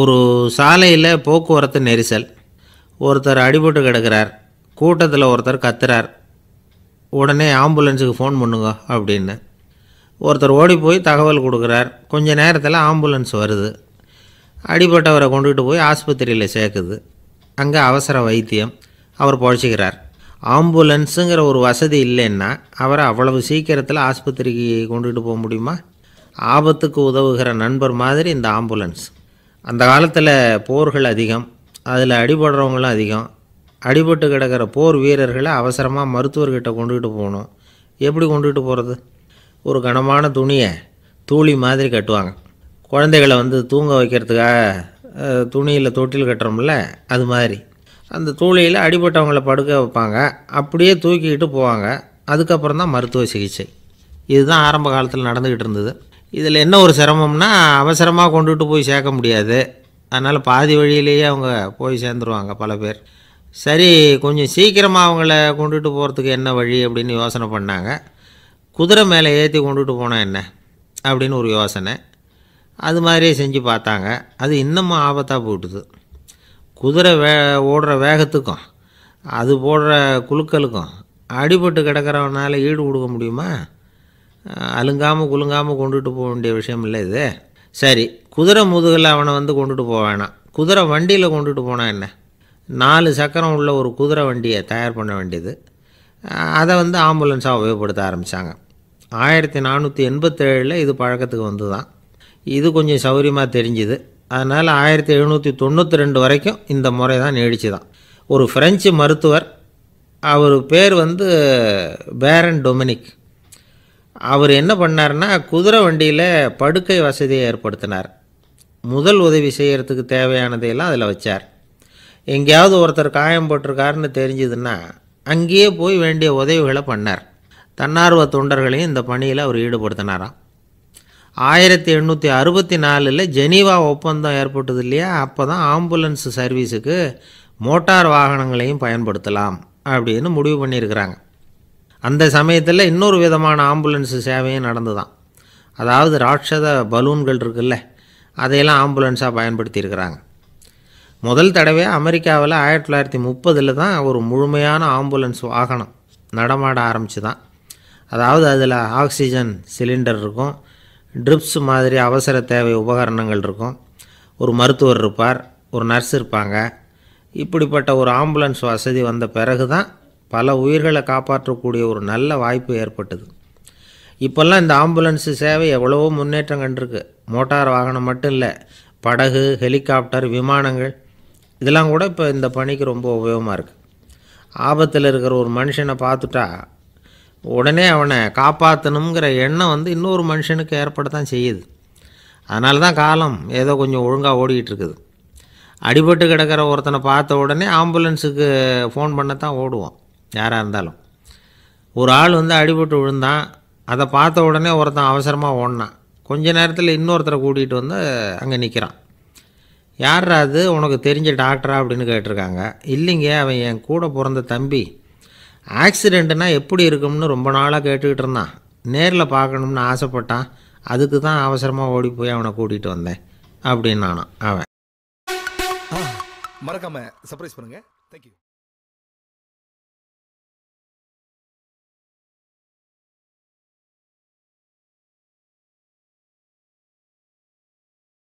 ஒரு சாலையில் போக்குவரத்து நெரிசல் ஒருத்தர் அடிபட்டு கிடக்கிறார் கூட்டத்தில் ஒருத்தர் கத்துறார் உடனே ஆம்புலன்ஸுக்கு ஃபோன் பண்ணுங்க அப்படின்னு ஒருத்தர் ஓடி போய் தகவல் கொடுக்குறார் கொஞ்ச நேரத்தில் ஆம்புலன்ஸ் வருது அடிபட்டவரை கொண்டுகிட்டு போய் ஆஸ்பத்திரியில் சேர்க்குது அங்கே அவசர வைத்தியம் அவர் பழச்சிக்கிறார் ஆம்புலன்ஸுங்கிற ஒரு வசதி இல்லைன்னா அவரை அவ்வளவு சீக்கிரத்தில் ஆஸ்பத்திரிக்கு கொண்டுகிட்டு போக முடியுமா ஆபத்துக்கு உதவுகிற நண்பர் மாதிரி இந்த ஆம்புலன்ஸ் அந்த காலத்தில் போர்கள் அதிகம் அதில் அடிபடுறவங்களும் அதிகம் அடிபட்டு கிடக்கிற போர் வீரர்களை அவசரமாக மருத்துவர்கிட்ட கொண்டுகிட்டு போகணும் எப்படி கொண்டுகிட்டு போகிறது ஒரு கனமான துணியை தூளி மாதிரி கட்டுவாங்க குழந்தைகளை வந்து தூங்க வைக்கிறதுக்காக துணியில் தொட்டில் கட்டுறோம்ல அது மாதிரி அந்த தூளியில் அடிபட்டவங்களை படுக்க வைப்பாங்க அப்படியே தூக்கிக்கிட்டு போவாங்க அதுக்கப்புறம் தான் மருத்துவ சிகிச்சை இதுதான் ஆரம்ப காலத்தில் நடந்துக்கிட்டு இருந்தது இதில் என்ன ஒரு சிரமம்னா அவசரமாக கொண்டுட்டு போய் சேர்க்க முடியாது அதனால் பாதி வழியிலேயே அவங்க போய் சேர்ந்துருவாங்க பல பேர் சரி கொஞ்சம் சீக்கிரமாக அவங்கள கொண்டுட்டு போகிறதுக்கு என்ன வழி அப்படின்னு யோசனை பண்ணாங்க குதிரை மேலே ஏற்றி கொண்டுட்டு போனால் என்ன அப்படின்னு ஒரு யோசனை அது மாதிரியே செஞ்சு பார்த்தாங்க அது இன்னமும் ஆபத்தாக போயிட்டுது குதிரை வே ஓடுற வேகத்துக்கும் அது போடுற குழுக்களுக்கும் அடிபட்டு கிடக்கிறவனால ஈடு கொடுக்க முடியுமா அழுங்காமல் குலுங்காமல் கொண்டுட்டு போக வேண்டிய விஷயம் இல்லை இது சரி குதிரை முதுகில் அவனை வந்து கொண்டுட்டு போக வேணாம் குதிரை வண்டியில் கொண்டுட்டு போனால் என்ன நாலு சக்கரம் உள்ள ஒரு குதிரை வண்டியை தயார் பண்ண வேண்டியது அதை வந்து ஆம்புலன்ஸாக உபயோகப்படுத்த ஆரம்பித்தாங்க ஆயிரத்தி நானூற்றி எண்பத்தேழில் இது பழக்கத்துக்கு வந்து தான் இது கொஞ்சம் சௌகரியமாக தெரிஞ்சுது அதனால் ஆயிரத்தி எழுநூற்றி தொண்ணூற்றி ரெண்டு வரைக்கும் இந்த முறை தான் நீடிச்சு தான் ஒரு ஃப்ரெஞ்சு மருத்துவர் அவர் பேர் வந்து பேரன் டொமினிக் அவர் என்ன பண்ணார்னா குதிரை வண்டியில் படுக்கை வசதியை ஏற்படுத்தினார் முதல் உதவி செய்கிறதுக்கு தேவையானதையெல்லாம் அதில் வச்சார் எங்கேயாவது ஒருத்தர் காயம் போட்டிருக்காருன்னு தெரிஞ்சதுன்னா அங்கேயே போய் வேண்டிய உதவிகளை பண்ணார் தன்னார்வ தொண்டர்களையும் இந்த பணியில் அவர் ஈடுபடுத்தினாராம் ஆயிரத்தி எண்ணூற்றி அறுபத்தி நாலில் ஜெனீவா ஒப்பந்தம் ஏற்பட்டது இல்லையா அப்போ தான் ஆம்புலன்ஸ் சர்வீஸுக்கு மோட்டார் வாகனங்களையும் பயன்படுத்தலாம் அப்படின்னு முடிவு பண்ணியிருக்கிறாங்க அந்த சமயத்தில் இன்னொரு விதமான ஆம்புலன்ஸு சேவையும் நடந்து தான் அதாவது ராட்சத பலூன்கள் இருக்குல்ல அதையெல்லாம் ஆம்புலன்ஸாக பயன்படுத்தியிருக்கிறாங்க முதல் தடவை அமெரிக்காவில் ஆயிரத்தி தொள்ளாயிரத்தி முப்பதில் தான் ஒரு முழுமையான ஆம்புலன்ஸ் வாகனம் நடமாட ஆரம்பிச்சு தான் அதாவது அதில் ஆக்சிஜன் சிலிண்டர் இருக்கும் ட்ரிப்ஸ் மாதிரி அவசர தேவை உபகரணங்கள் இருக்கும் ஒரு மருத்துவர் இருப்பார் ஒரு நர்ஸ் இருப்பாங்க இப்படிப்பட்ட ஒரு ஆம்புலன்ஸ் வசதி வந்த பிறகு தான் பல உயிர்களை காப்பாற்றக்கூடிய ஒரு நல்ல வாய்ப்பு ஏற்பட்டது இப்போல்லாம் இந்த ஆம்புலன்ஸு சேவை எவ்வளவோ முன்னேற்றம் கண்டிருக்கு மோட்டார் வாகனம் மட்டும் இல்லை படகு ஹெலிகாப்டர் விமானங்கள் இதெல்லாம் கூட இப்போ இந்த பணிக்கு ரொம்ப உபயோகமாக இருக்குது ஆபத்தில் இருக்கிற ஒரு மனுஷனை பார்த்துட்டா உடனே அவனை காப்பாற்றணுங்கிற எண்ணம் வந்து இன்னொரு மனுஷனுக்கு ஏற்படத்தான் செய்யுது அதனால தான் காலம் ஏதோ கொஞ்சம் ஒழுங்காக ஓடிக்கிட்டு இருக்குது அடிபட்டு கிடக்கிற ஒருத்தனை பார்த்த உடனே ஆம்புலன்ஸுக்கு ஃபோன் பண்ண தான் ஓடுவோம் யாராக இருந்தாலும் ஒரு ஆள் வந்து அடிபட்டு விழுந்தான் அதை பார்த்த உடனே ஒருத்தன் அவசரமாக ஓடினான் கொஞ்ச நேரத்தில் இன்னொருத்தரை கூட்டிகிட்டு வந்து அங்கே நிற்கிறான் யார் அது உனக்கு தெரிஞ்ச டாக்டரா அப்படின்னு கேட்டிருக்காங்க இல்லைங்க அவன் என் கூட பிறந்த தம்பி ஆக்சிடெண்ட்டுனா எப்படி இருக்கும்னு ரொம்ப நாளாக கேட்டுக்கிட்டு இருந்தான் நேரில் பார்க்கணும்னு ஆசைப்பட்டான் அதுக்கு தான் அவசரமாக ஓடி போய் அவனை கூட்டிகிட்டு வந்தேன் அப்படின்னு நானும் அவன் மறக்காமல் சர்ப்ரைஸ் பண்ணுங்கள் தேங்க்யூ